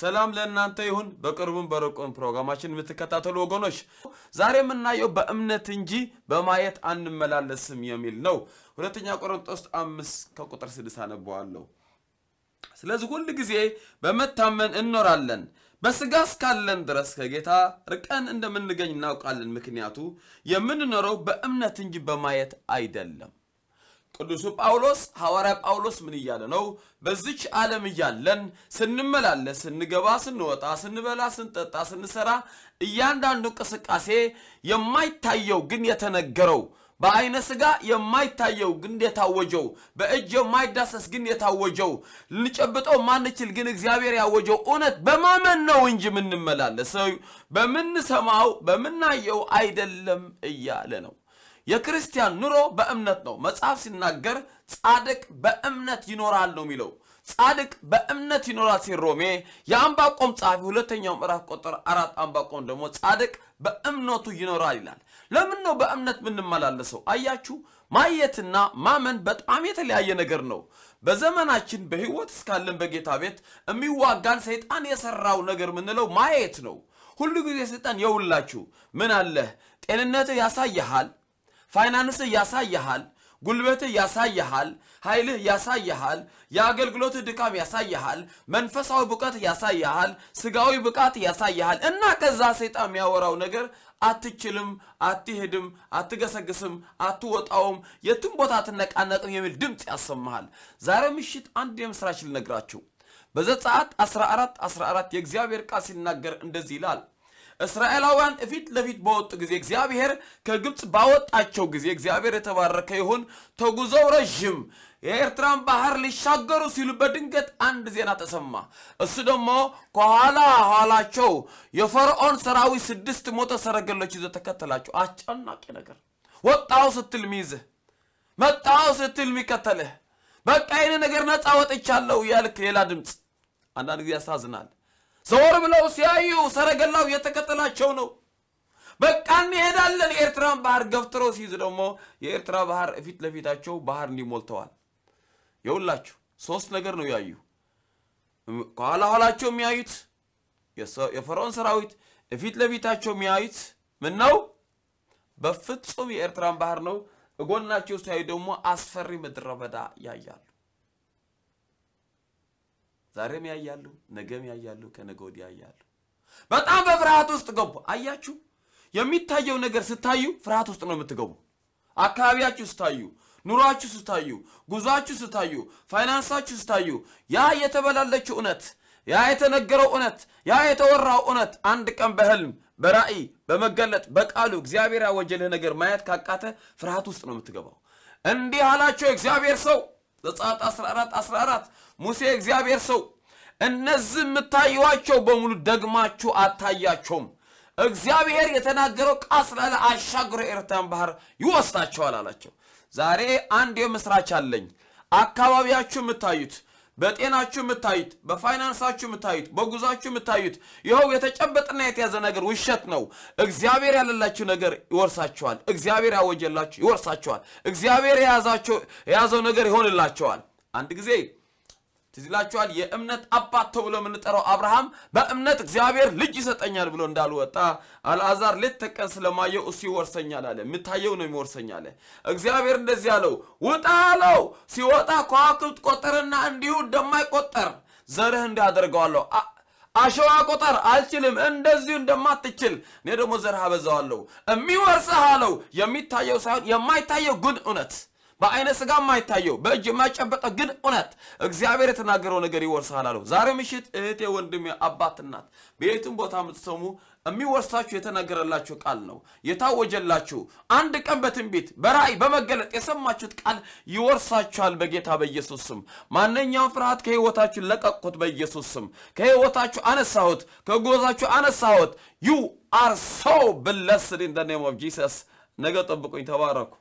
ሰላም ለእናንተ ይሁን። በቅርቡም በርቁም ፕሮግራማችን የምትከታተሉ ወገኖች ዛሬ የምናየው በእምነት እንጂ በማየት አንመላለስም የሚል ነው። ሁለተኛ ቆሮንቶስ አምስት ከቁጥር ስድስት አነበዋለሁ። ስለዚህ ሁል ጊዜ በመታመን እንኖራለን። በስጋ እስካለን ድረስ ከጌታ ርቀን እንደምንገኝ እናውቃለን። ምክንያቱ የምንኖረው በእምነት እንጂ በማየት አይደለም። ቅዱሱ ጳውሎስ ሐዋርያ ጳውሎስ ምን እያለ ነው? በዚች ዓለም እያለን ስንመላለስ፣ ስንገባ፣ ስንወጣ፣ ስንበላ፣ ስንጠጣ፣ ስንሰራ እያንዳንዱ እንቅስቃሴ የማይታየው ግን የተነገረው በአይነ ስጋ የማይታየው ግን የታወጀው፣ በእጅ የማይዳሰስ ግን የታወጀው፣ ልንጨብጠው ማንችል ግን እግዚአብሔር ያወጀው እውነት በማመን ነው እንጂ የምንመላለሰው በምንሰማው በምናየው አይደለም እያለ ነው። የክርስቲያን ኑሮ በእምነት ነው። መጽሐፍ ሲናገር ጻድቅ በእምነት ይኖራል ነው የሚለው። ጻድቅ በእምነት ይኖራል ሲል ሮሜ የአምባቆም ጸሐፊ ሁለተኛው ምዕራፍ ቁጥር አራት አምባቆም ደግሞ ጻድቅ በእምነቱ ይኖራል ይላል። ለምን ነው በእምነት የምንመላለሰው? አያችሁ፣ ማየትና ማመን በጣም የተለያየ ነገር ነው። በዘመናችን በህይወት እስካለን በጌታ ቤት የሚዋጋን ሰይጣን የሰራው ነገር የምንለው ማየት ነው። ሁሉ ጊዜ ሰይጣን የውላችሁ ምን አለህ ጤንነትህ ያሳይሃል ፋይናንስ ያሳይሃል፣ ጉልበት ያሳይሃል፣ ኃይልህ ያሳይሃል፣ የአገልግሎት ድካም ያሳይሃል፣ መንፈሳዊ ብቃት ያሳይሃል፣ ስጋዊ ብቃት ያሳይሃል እና ከዛ ሰይጣን የሚያወራው ነገር አትችልም፣ አትሄድም፣ አትገሰግስም፣ አትወጣውም፣ የትም ቦታ አትነቃነቅም የሚል ድምፅ ያሰማሃል። ዛሬ ምሽት አንድ የምስራች ልነግራችሁ በዘጸአት 14 14 የእግዚአብሔር ቃል ሲናገር እንደዚህ ይላል እስራኤላውያን እፊት ለፊት በወጡ ጊዜ እግዚአብሔር ከግብፅ ባወጣቸው ጊዜ እግዚአብሔር የተባረከ ይሁን። ተጉዘው ረዥም የኤርትራን ባህር ሊሻገሩ ሲሉ በድንገት አንድ ዜና ተሰማ። እሱ ደግሞ ከኋላ ኋላቸው የፈርዖን ሰራዊት ስድስት ሞተ ሰረገሎች ይዞ ተከተላቸው። አስጨናቂ ነገር። ወጣው ስትል ሚይዝህ፣ መጣው ስትል የሚከተልህ፣ በቃ ይህን ነገር ነፃ ወጥቻለሁ እያልክ ሌላ ድምፅ። አንዳንድ ጊዜ ያሳዝናል። ዘወር ብለው ሲያዩ ሰረገላው እየተከተላቸው ነው። በቃ እንሄዳለን። የኤርትራን ባህር ገፍትረው ሲይዝ ደግሞ የኤርትራ ባህር ፊት ለፊታቸው ባህር እንዲሞልተዋል። የሁላችሁ ሶስት ነገር ነው ያዩ። ከኋላ ኋላቸው የሚያዩት የፈርዖን ሰራዊት፣ ፊት ለፊታቸው የሚያዩት ምን ነው? በፍጹም የኤርትራን ባህር ነው። እጎናቸው ሲያዩ ደግሞ አስፈሪ ምድረ በዳ ያያሉ። ዛሬም ያያሉ፣ ነገም ያያሉ፣ ከነገ ወዲያ ያያሉ። በጣም በፍርሃት ውስጥ ገቡ። አያችሁ፣ የሚታየው ነገር ስታዩ ፍርሃት ውስጥ ነው የምትገቡ። አካባቢያችሁ ስታዩ፣ ኑሯችሁ ስታዩ፣ ጉዟችሁ ስታዩ፣ ፋይናንሳችሁ ስታዩ፣ ያ የተበላለችው እውነት፣ ያ የተነገረው እውነት፣ ያ የተወራው እውነት አንድ ቀን በህልም በራእይ በመገለጥ በቃሉ እግዚአብሔር ያወጀልህ ነገር ማየት ካቃተ ፍርሃት ውስጥ ነው የምትገባው። እንዲህ አላቸው እግዚአብሔር ሰው ዘጸአት 14 14 ሙሴ እግዚአብሔር ሰው እነዚህ የምታዩዋቸው በሙሉ ደግማችሁ አታያቸውም፣ እግዚአብሔር የተናገረው ቃስላለ አሻግሮ ኤርትራን ባህር ይወስዳቸዋል አላቸው። ዛሬ አንድ የምስራች አለኝ። አካባቢያችሁ የምታዩት በጤናችሁ የምታዩት፣ በፋይናንሳችሁ የምታዩት፣ በጉዟችሁ የምታዩት ይኸው የተጨበጠና የተያዘ ነገር ውሸት ነው። እግዚአብሔር ያለላችሁ ነገር ይወርሳችኋል። እግዚአብሔር ያወጀላችሁ ይወርሳችኋል። እግዚአብሔር የያዘው ነገር ይሆንላቸዋል። አንድ ጊዜ ትዝ ይላችኋል። የእምነት አባት ተብሎ የምንጠራው አብርሃም በእምነት እግዚአብሔር ልጅ ይሰጠኛል ብሎ እንዳልወጣ አልዓዛር ሌት ተቀን ስለማየው እሱ ይወርሰኛል አለ። የምታየው ነው የሚወርሰኝ አለ። እግዚአብሔር እንደዚህ አለው፣ ውጣ አለው። ሲወጣ ከዋክብት ቆጠርና እንዲሁ እንደማይቆጠር ዘርህ እንዳደርገዋለሁ አሸዋ ቆጠር አልችልም፣ እንደዚሁ እንደማትችል እኔ ደግሞ ዘርህ አበዛዋለሁ። የሚወርስህ አለው የሚታየው ሳይሆን የማይታየው ግን እውነት በአይነ ስጋ የማይታየው በእጅ የማይጨበጠው ግን እውነት እግዚአብሔር የተናገረው ነገር ይወርሳል አለው። ዛሬ ምሽት እህቴ፣ ወንድሜ፣ አባት፣ እናት በየትም ቦታ የምትሰሙ የሚወርሳችሁ የተነገረላችሁ ቃል ነው የታወጀላችሁ። አንድ ቀን በትንቢት በራእይ በመገለጥ የሰማችሁት ቃል ይወርሳችኋል በጌታ በኢየሱስ ስም። ማንኛውም ፍርሃት ከህይወታችሁ ለቀቅኩት በኢየሱስ ስም። ከህይወታችሁ አነሳሁት፣ ከጎዛችሁ አነሳሁት። ዩ አር ሶ ብለስድ ኢን ደ ኔም ኦፍ ጂሰስ። ነገ ጠብቁኝ። ተባረኩ።